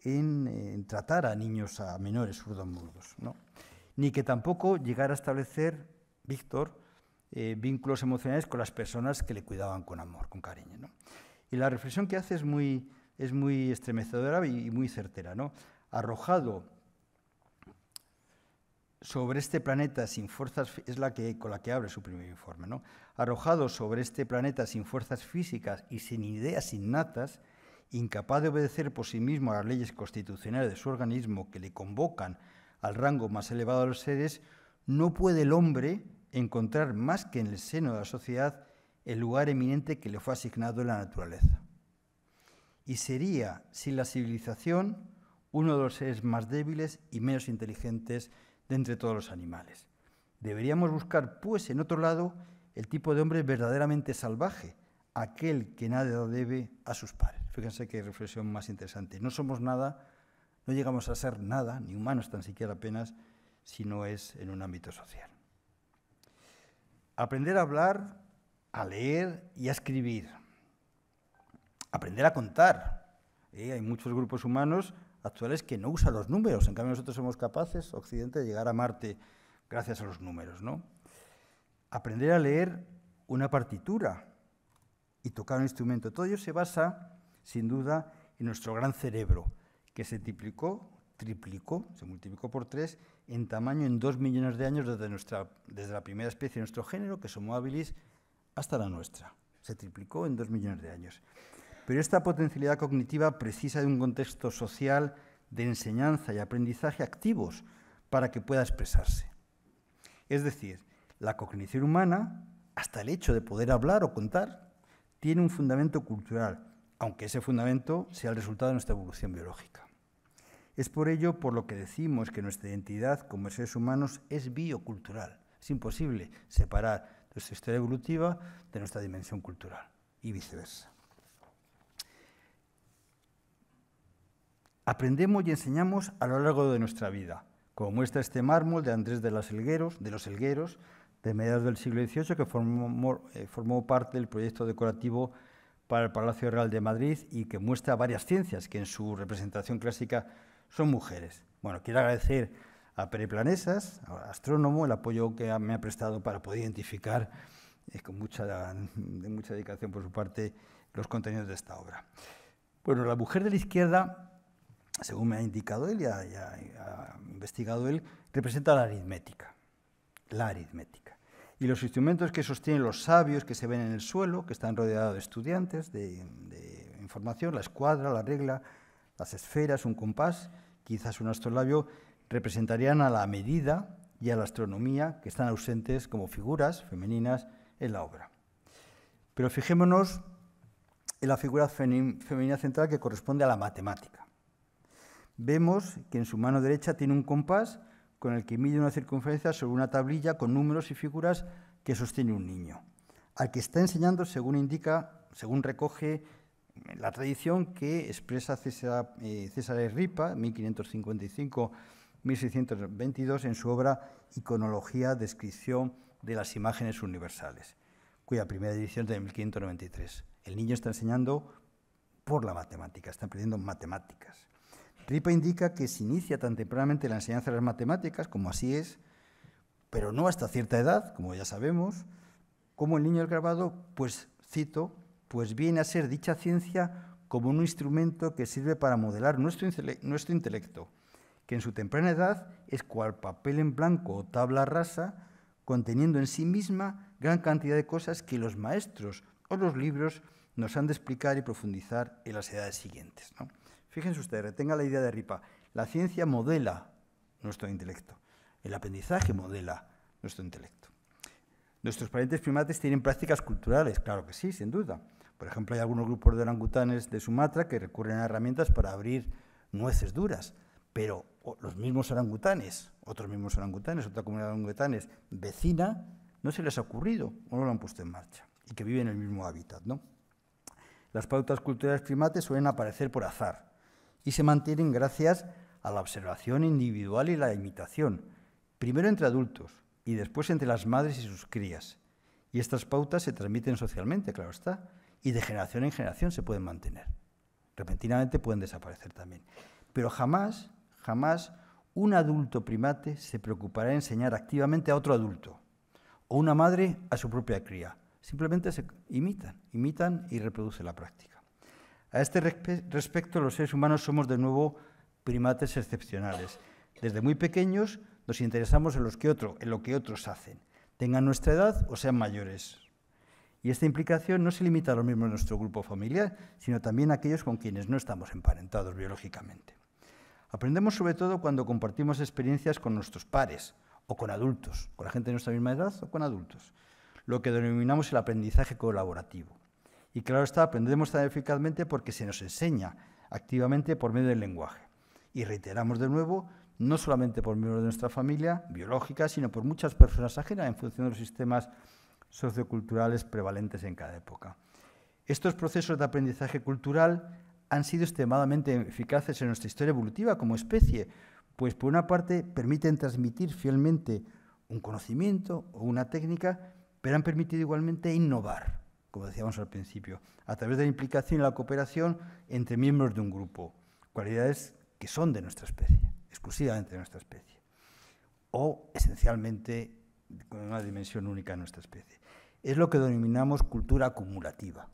en, tratar a niños, a menores sordomudos. ¿no? Ni que tampoco llegara a establecer, Víctor, eh, vínculos emocionales con las personas que le cuidaban con amor, con cariño. Y la reflexión que hace es muy, es muy estremecedora y, muy certera. ¿no? Arrojado sobre este planeta sin fuerzas es la que con la que abre su primer informe, ¿no? Arrojado sobre este planeta sin fuerzas físicas y sin ideas innatas, incapaz de obedecer por sí mismo a las leyes constitucionales de su organismo que le convocan al rango más elevado de los seres, no puede el hombre encontrar más que en el seno de la sociedad el lugar eminente que le fue asignado en la naturaleza. Y sería, sin la civilización, uno de los seres más débiles y menos inteligentes de entre todos los animales. Deberíamos buscar, pues, en otro lado, el tipo de hombre verdaderamente salvaje, aquel que nada debe a sus padres. Fíjense qué reflexión más interesante. No somos nada, no llegamos a ser nada, ni humanos tan siquiera apenas, si no es en un ámbito social. Aprender a hablar, a leer y a escribir. Aprender a contar. ¿eh? Hay muchos grupos humanos actuales que no usa los números. En cambio, nosotros somos capaces, Occidente, de llegar a Marte gracias a los números. ¿no? Aprender a leer una partitura y tocar un instrumento. Todo ello se basa, sin duda, en nuestro gran cerebro, que se triplicó, triplicó, se multiplicó por tres en tamaño en dos millones de años desde, nuestra, desde la primera especie de nuestro género, que somos habilis, hasta la nuestra. Se triplicó en dos millones de años. Pero esta potencialidad cognitiva precisa de un contexto social de enseñanza y aprendizaje activos para que pueda expresarse. Es decir, la cognición humana, hasta el hecho de poder hablar o contar, tiene un fundamento cultural, aunque ese fundamento sea el resultado de nuestra evolución biológica. Es por ello por lo que decimos que nuestra identidad como seres humanos es biocultural. Es imposible separar nuestra historia evolutiva de nuestra dimensión cultural y viceversa. aprendemos y enseñamos a lo largo de nuestra vida, como muestra este mármol de Andrés de, las de los Helgueros, de mediados del siglo XVIII, que formó, eh, formó parte del proyecto decorativo para el Palacio Real de Madrid y que muestra varias ciencias que en su representación clásica son mujeres. Bueno, quiero agradecer a Planesas, astrónomo, el apoyo que me ha prestado para poder identificar eh, con mucha, de mucha dedicación por su parte los contenidos de esta obra. Bueno, la mujer de la izquierda según me ha indicado él y ha, investigado él, representa la aritmética. La aritmética. Y los instrumentos que sostienen los sabios que se ven en el suelo, que están rodeados de estudiantes, de, de información, la escuadra, la regla, las esferas, un compás, quizás un astrolabio, representarían a la medida y a la astronomía que están ausentes como figuras femeninas en la obra. Pero fijémonos en la figura femenina central que corresponde a la matemática. Vemos que en su mano derecha tiene un compás con el que mide una circunferencia sobre una tablilla con números y figuras que sostiene un niño, al que está enseñando según indica, según recoge eh, la tradición que expresa César, eh, Ripa, 1555-1622, en su obra Iconología, descripción de las imágenes universales, cuya primera edición es de 1593. El niño está enseñando por la matemática, está aprendiendo matemáticas. Ripa indica que se inicia tan tempranamente la enseñanza de las matemáticas, como así es, pero no hasta cierta edad, como ya sabemos, como el niño del grabado, pues, cito, pues viene a ser dicha ciencia como un instrumento que sirve para modelar nuestro, nuestro intelecto, que en su temprana edad es cual papel en blanco o tabla rasa, conteniendo en sí misma gran cantidad de cosas que los maestros o los libros nos han de explicar y profundizar en las edades siguientes. Fíjense ustedes, retenga la idea de Ripa. La ciencia modela nuestro intelecto. El aprendizaje modela nuestro intelecto. Nuestros parientes primates tienen prácticas culturales, claro que sí, sin duda. Por ejemplo, hay algunos grupos de orangutanes de Sumatra que recurren a herramientas para abrir nueces duras, pero los mismos orangutanes, otros mismos orangutanes, otra comunidad de orangutanes vecina, no se les ha ocurrido o no lo han puesto en marcha y que viven en el mismo hábitat, ¿no? Las pautas culturales primates suelen aparecer por azar y se mantienen gracias a la observación individual y la imitación, primero entre adultos y después entre las madres y sus crías. Y estas pautas se transmiten socialmente, claro está, y de generación en generación se pueden mantener. Repentinamente pueden desaparecer también. Pero jamás, jamás un adulto primate se preocupará en enseñar activamente a otro adulto, o una madre a su propia cría, Simplemente se imitan, imitan y reproduce la práctica. A este respecto, los seres humanos somos de nuevo primates excepcionales. Desde muy pequeños nos interesamos en, lo que otros hacen, tengan nuestra edad o sean mayores. Y esta implicación no se limita a lo mismo en nuestro grupo familiar, sino también a aquellos con quienes no estamos emparentados biológicamente. Aprendemos sobre todo cuando compartimos experiencias con nuestros pares o con adultos, con la gente de nuestra misma edad o con adultos lo que denominamos el aprendizaje colaborativo. Y claro está, aprendemos tan eficazmente porque se nos enseña activamente por medio del lenguaje. Y reiteramos de nuevo, no solamente por miembros de nuestra familia biológica, sino por muchas personas ajenas en función de los sistemas socioculturales prevalentes en cada época. Estos procesos de aprendizaje cultural han sido extremadamente eficaces en nuestra historia evolutiva como especie, pues por una parte permiten transmitir fielmente un conocimiento o una técnica pero han permitido igualmente innovar, como decíamos al principio, a través de la implicación y la cooperación entre miembros de un grupo, cualidades que son de nuestra especie, exclusivamente de nuestra especie, o esencialmente con una dimensión única de nuestra especie. Es lo que denominamos cultura acumulativa.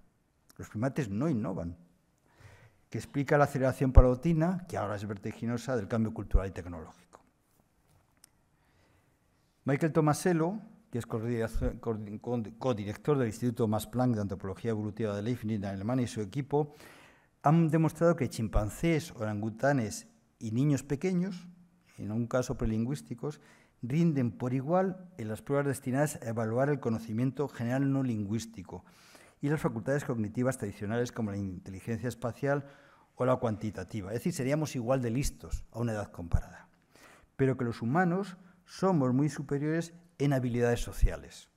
Los primates no innovan, que explica la aceleración palotina, que ahora es vertiginosa, del cambio cultural y tecnológico. Michael Tomasello, que es codirector del Instituto Max Planck de Antropología Evolutiva de Leibniz en Alemania y su equipo, han demostrado que chimpancés, orangutanes y niños pequeños, en un caso prelingüísticos, rinden por igual en las pruebas destinadas a evaluar el conocimiento general no lingüístico y las facultades cognitivas tradicionales como la inteligencia espacial o la cuantitativa. Es decir, seríamos igual de listos a una edad comparada. Pero que los humanos somos muy superiores en habilidades sociales,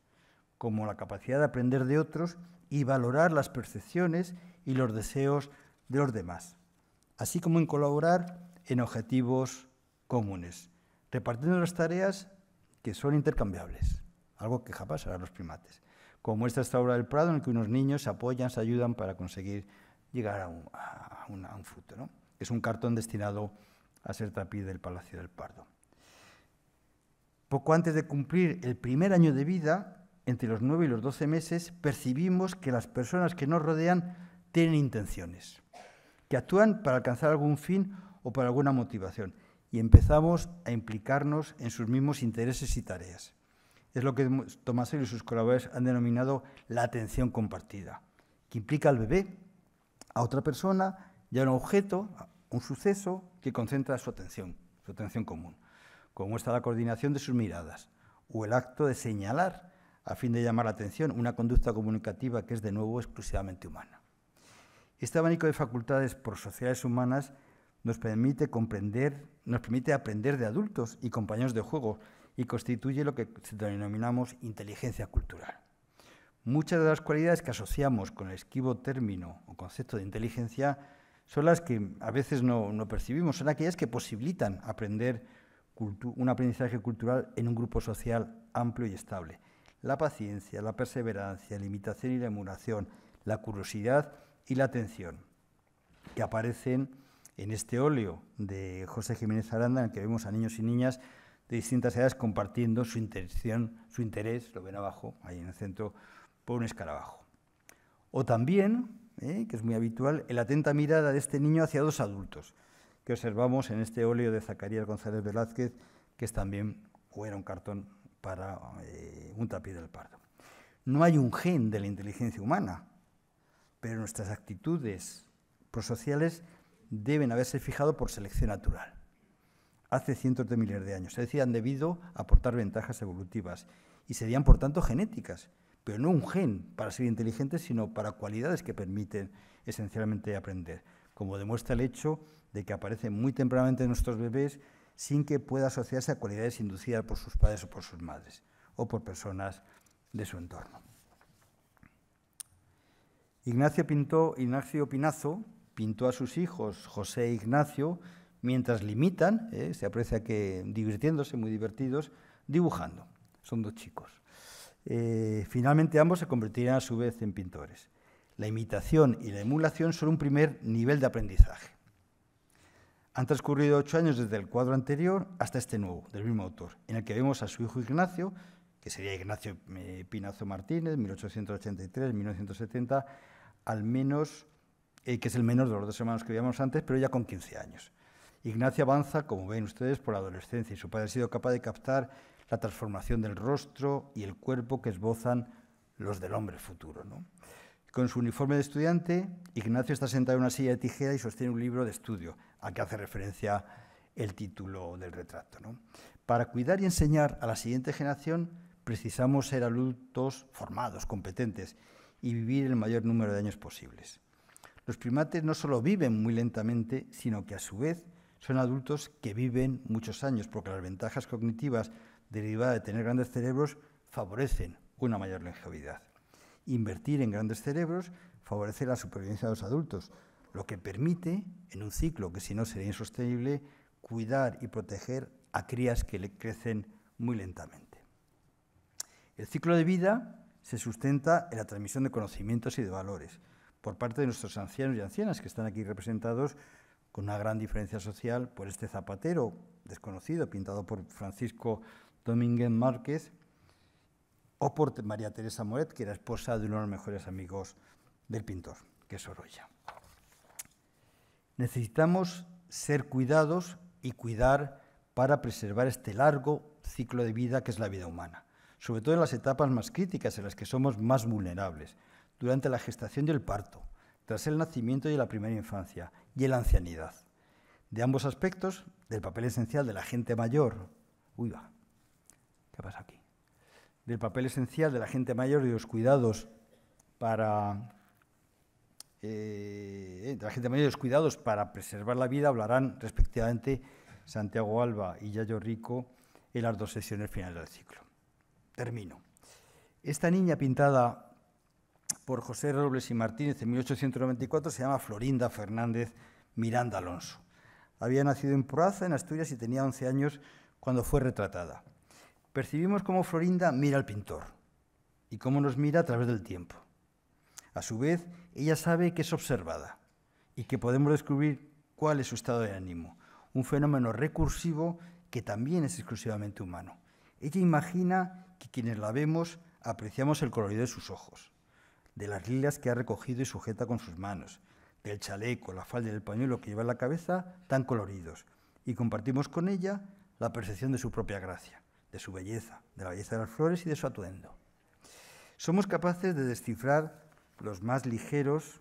como la capacidad de aprender de otros y valorar las percepciones y los deseos de los demás, así como en colaborar en objetivos comunes, repartiendo las tareas que son intercambiables, algo que jamás harán los primates, como esta obra del Prado en la que unos niños se apoyan, se ayudan para conseguir llegar a un, a, futuro. Es un cartón destinado a ser tapiz del Palacio del Pardo. Poco antes de cumplir el primer año de vida, entre los 9 y los 12 meses, percibimos que las personas que nos rodean tienen intenciones, que actúan para alcanzar algún fin o para alguna motivación, y empezamos a implicarnos en sus mismos intereses y tareas. Es lo que Tomás y sus colaboradores han denominado la atención compartida, que implica al bebé, a otra persona y a un objeto, un suceso que concentra su atención, su atención común como está la coordinación de sus miradas, o el acto de señalar a fin de llamar la atención, una conducta comunicativa que es de nuevo exclusivamente humana. Este abanico de facultades por sociedades humanas nos permite comprender, nos permite aprender de adultos y compañeros de juego y constituye lo que denominamos inteligencia cultural. Muchas de las cualidades que asociamos con el esquivo término o concepto de inteligencia son las que a veces no, no percibimos, son aquellas que posibilitan aprender un aprendizaje cultural en un grupo social amplio y estable. La paciencia, la perseverancia, la imitación y la emulación, la curiosidad y la atención, que aparecen en este óleo de José Jiménez Aranda, en el que vemos a niños y niñas de distintas edades compartiendo su intención, su interés, lo ven abajo, ahí en el centro, por un escarabajo. O también, eh, que es muy habitual, el atenta mirada de este niño hacia dos adultos, que observamos en este óleo de Zacarías González Velázquez, que es también o era un cartón para eh, un tapiz del pardo. No hay un gen de la inteligencia humana, pero nuestras actitudes prosociales deben haberse fijado por selección natural. Hace cientos de miles de años. Es decir, han debido aportar ventajas evolutivas y serían, por tanto, genéticas, pero no un gen para ser inteligentes, sino para cualidades que permiten esencialmente aprender como demuestra el hecho de que aparece muy tempranamente en nuestros bebés sin que pueda asociarse a cualidades inducidas por sus padres o por sus madres, o por personas de su entorno. Ignacio, pintó, Ignacio Pinazo pintó a sus hijos José e Ignacio mientras limitan, ¿eh? se aprecia que divirtiéndose, muy divertidos, dibujando. Son dos chicos. Eh, finalmente ambos se convertirán a su vez en pintores la imitación y la emulación son un primer nivel de aprendizaje. Han transcurrido ocho años desde el cuadro anterior hasta este nuevo, del mismo autor, en el que vemos a su hijo Ignacio, que sería Ignacio eh, Pinazo Martínez, 1883-1970, al menos, eh, que es el menor de los dos hermanos que veíamos antes, pero ya con 15 años. Ignacio avanza, como ven ustedes, por la adolescencia y su padre ha sido capaz de captar la transformación del rostro y el cuerpo que esbozan los del hombre futuro. ¿no? Con su uniforme de estudiante, Ignacio está sentado en una silla de tijera y sostiene un libro de estudio, ¿A que hace referencia el título del retrato. Para cuidar y enseñar a la siguiente generación, precisamos ser adultos formados, competentes y vivir el mayor número de años posibles. Los primates no solo viven muy lentamente, sino que a su vez son adultos que viven muchos años, porque las ventajas cognitivas derivadas de tener grandes cerebros favorecen una mayor longevidad invertir en grandes cerebros favorece la supervivencia de los adultos, lo que permite, en un ciclo que si no sería insostenible, cuidar y proteger a crías que crecen muy lentamente. El ciclo de vida se sustenta en la transmisión de conocimientos y de valores por parte de nuestros ancianos y ancianas, que están aquí representados con una gran diferencia social por este zapatero desconocido, pintado por Francisco Domínguez Márquez, o por María Teresa Moret, que era esposa de uno de los mejores amigos del pintor, que es Oroya. Necesitamos ser cuidados y cuidar para preservar este largo ciclo de vida que es la vida humana, sobre todo en las etapas más críticas, en las que somos más vulnerables, durante la gestación y el parto, tras el nacimiento y la primera infancia, y en la ancianidad. De ambos aspectos, del papel esencial de la gente mayor. Uy, va. ¿Qué pasa aquí? del papel esencial de la gente mayor y los cuidados para eh, la gente mayor los cuidados para preservar la vida hablarán respectivamente Santiago Alba y Yayo Rico en las dos sesiones finales del ciclo. Termino. Esta niña pintada por José Robles y Martínez en 1894 se llama Florinda Fernández Miranda Alonso. Había nacido en Proaza, en Asturias, y tenía 11 años cuando fue retratada. Percibimos cómo Florinda mira al pintor y cómo nos mira a través del tiempo. A su vez, ella sabe que es observada y que podemos descubrir cuál es su estado de ánimo, un fenómeno recursivo que también es exclusivamente humano. Ella imagina que quienes la vemos apreciamos el colorido de sus ojos, de las lilas que ha recogido y sujeta con sus manos, del chaleco, la falda y el pañuelo que lleva en la cabeza tan coloridos, y compartimos con ella la percepción de su propia gracia de su belleza, de la belleza de las flores y de su atuendo. Somos capaces de descifrar los más ligeros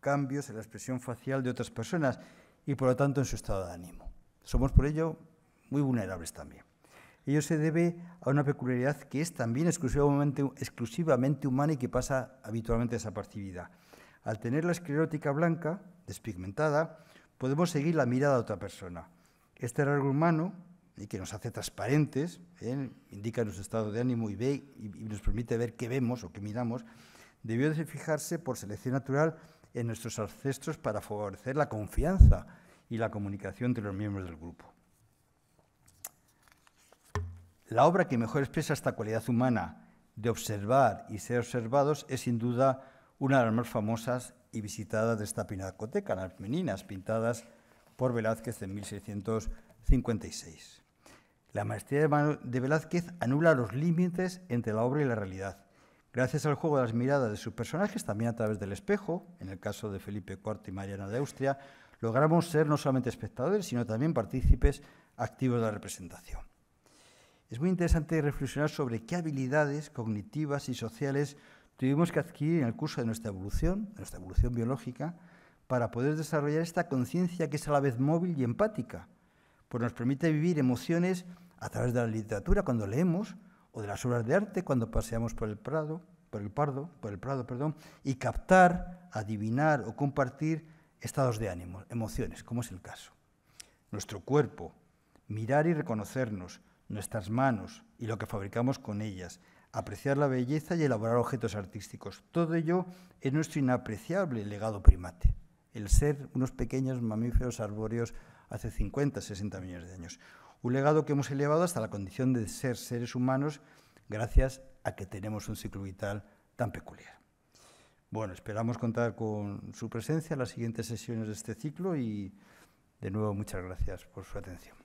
cambios en la expresión facial de otras personas y por lo tanto en su estado de ánimo. Somos por ello muy vulnerables también. Ello se debe a una peculiaridad que es también exclusivamente, exclusivamente humana y que pasa habitualmente desapercibida. Al tener la esclerótica blanca, despigmentada, podemos seguir la mirada de otra persona. Este rasgo humano y que nos hace transparentes, ¿eh? indica nuestro estado de ánimo y, y, nos permite ver qué vemos o qué miramos, debió de fijarse por selección natural en nuestros ancestros para favorecer la confianza y la comunicación entre los miembros del grupo. La obra que mejor expresa esta cualidad humana de observar y ser observados es sin duda una de las más famosas y visitadas de esta pinacoteca, las meninas pintadas por Velázquez en 1656. La maestría de Velázquez anula los límites entre la obra y la realidad. Gracias al juego de las miradas de sus personajes, también a través del espejo, en el caso de Felipe IV y Mariana de Austria, logramos ser no solamente espectadores, sino también partícipes activos de la representación. Es muy interesante reflexionar sobre qué habilidades cognitivas y sociales tuvimos que adquirir en el curso de nuestra evolución, de nuestra evolución biológica, para poder desarrollar esta conciencia que es a la vez móvil y empática, pues nos permite vivir emociones a través de la literatura cuando leemos, o de las obras de arte cuando paseamos por el Prado, por el Pardo, por el Prado, perdón, y captar, adivinar o compartir estados de ánimo, emociones, como es el caso. Nuestro cuerpo, mirar y reconocernos, nuestras manos y lo que fabricamos con ellas, apreciar la belleza y elaborar objetos artísticos. Todo ello es nuestro inapreciable legado primate, el ser unos pequeños mamíferos arbóreos hace 50, 60 millones de años. Un legado que hemos elevado hasta la condición de ser seres humanos gracias a que tenemos un ciclo vital tan peculiar. Bueno, esperamos contar con su presencia en las siguientes sesiones de este ciclo y de nuevo muchas gracias por su atención.